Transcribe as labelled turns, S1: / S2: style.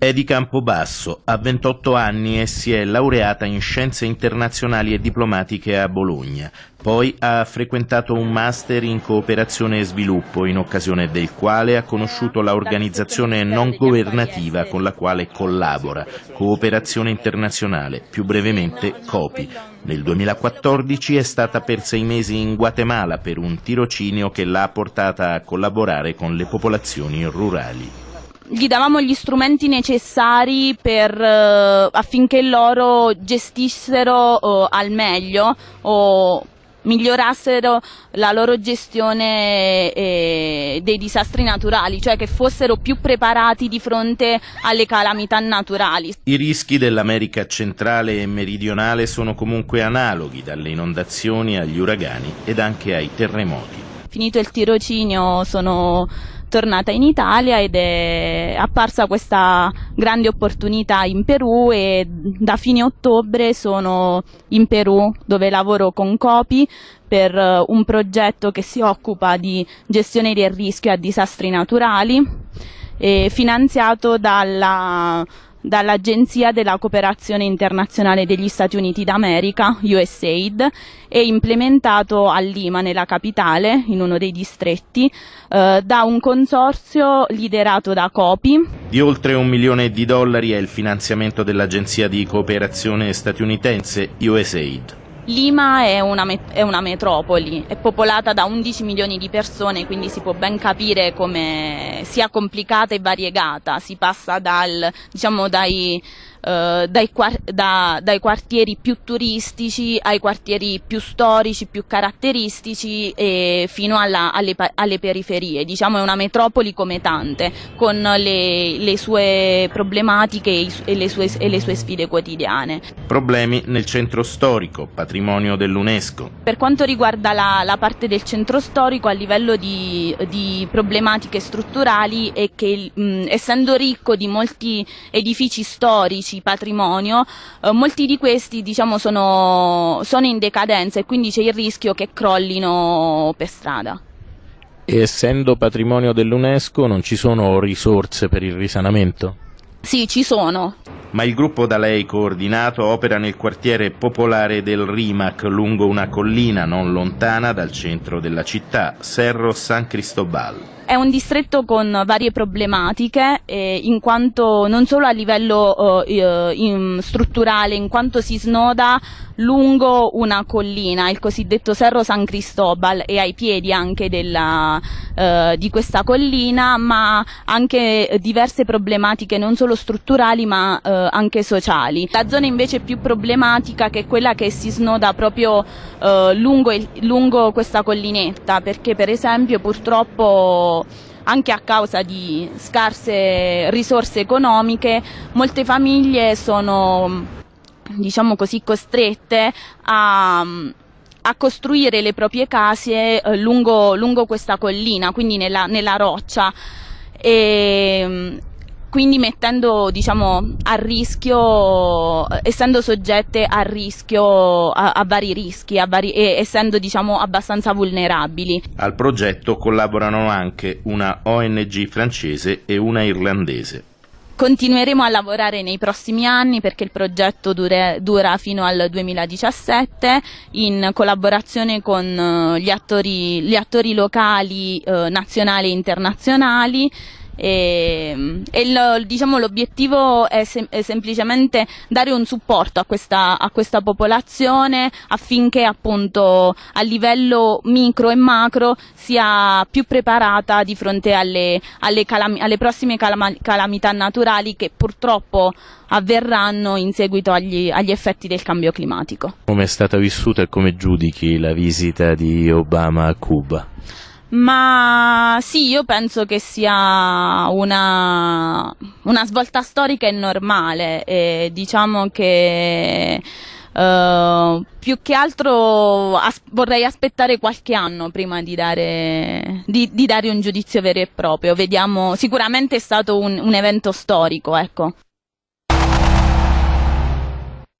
S1: È di Campobasso, ha 28 anni e si è laureata in Scienze internazionali e diplomatiche a Bologna. Poi ha frequentato un master in cooperazione e sviluppo, in occasione del quale ha conosciuto l'organizzazione non governativa con la quale collabora, Cooperazione Internazionale, più brevemente COPI. Nel 2014 è stata per sei mesi in Guatemala per un tirocinio che l'ha portata a collaborare con le popolazioni rurali
S2: gli davamo gli strumenti necessari per, eh, affinché loro gestissero eh, al meglio o migliorassero la loro gestione eh, dei disastri naturali, cioè che fossero più preparati di fronte alle calamità naturali.
S1: I rischi dell'America centrale e meridionale sono comunque analoghi dalle inondazioni agli uragani ed anche ai terremoti.
S2: Finito il tirocinio sono tornata in Italia ed è apparsa questa grande opportunità in Perù e da fine ottobre sono in Perù dove lavoro con Copi per eh, un progetto che si occupa di gestione del rischio a disastri naturali e finanziato dalla dall'Agenzia della cooperazione internazionale degli Stati Uniti d'America, USAID, e implementato a Lima, nella capitale, in uno dei distretti, eh, da un consorzio liderato da COPI.
S1: Di oltre un milione di dollari è il finanziamento dell'Agenzia di cooperazione statunitense USAID.
S2: Lima è una, met- è una, metropoli, è popolata da 11 milioni di persone, quindi si può ben capire come sia complicata e variegata. Si passa dal, diciamo, dai eh, dai, da, dai, quartieri più turistici ai quartieri più storici, più caratteristici e fino alla, alle, alle, periferie. Diciamo è una metropoli come tante, con le, le sue problematiche e le sue, e le sue sfide quotidiane.
S1: Problemi nel centro storico, patrimonio dell'UNESCO.
S2: Per quanto riguarda la, la parte del centro storico, a livello di, di problematiche strutturali è che mh, essendo ricco di molti edifici storici, patrimonio, eh, molti di questi diciamo, sono, sono in decadenza e quindi c'è il rischio che crollino per strada.
S1: Essendo patrimonio dell'UNESCO non ci sono risorse per il risanamento?
S2: Sì, ci sono
S1: ma il gruppo da lei coordinato opera nel quartiere popolare del Rimac, lungo una collina non lontana dal centro della città, Serro San Cristobal.
S2: È un distretto con varie problematiche, eh, in quanto non solo a livello eh, eh in strutturale, in quanto si snoda lungo una collina, il cosiddetto Serro San Cristobal e ai piedi anche della, eh, di questa collina, ma anche diverse problematiche non solo strutturali ma eh, anche sociali. La zona invece più problematica che è quella che si snoda proprio eh, lungo, il, lungo questa collinetta, perché per esempio purtroppo anche a causa di scarse risorse economiche, molte famiglie sono diciamo così, costrette a, a costruire le proprie case eh, lungo, lungo questa collina, quindi nella, nella roccia. E, mm, quindi mettendo diciamo, a rischio, essendo soggette a rischio, a, a vari rischi, a vari, e essendo diciamo, abbastanza vulnerabili.
S1: Al progetto collaborano anche una ONG francese e una irlandese.
S2: Continueremo a lavorare nei prossimi anni perché il progetto dure, dura fino al 2017 in collaborazione con eh, gli attori, gli attori locali, eh, nazionali e internazionali e, ehm, e lo, diciamo, l'obiettivo è, sem- è, semplicemente dare un supporto a questa, a questa popolazione affinché appunto, a livello micro e macro sia più preparata di fronte alle, alle, calam- alle prossime calama- calamità naturali che purtroppo avverranno in seguito agli, agli effetti del cambio climatico.
S1: Come è stata vissuta e come giudichi la visita di Obama a Cuba?
S2: Ma sì, io penso che sia una, una svolta storica e normale, e diciamo che uh, più che altro as- vorrei aspettare qualche anno prima di dare, di, di dare, un giudizio vero e proprio. Vediamo, sicuramente è stato un, un evento storico, ecco.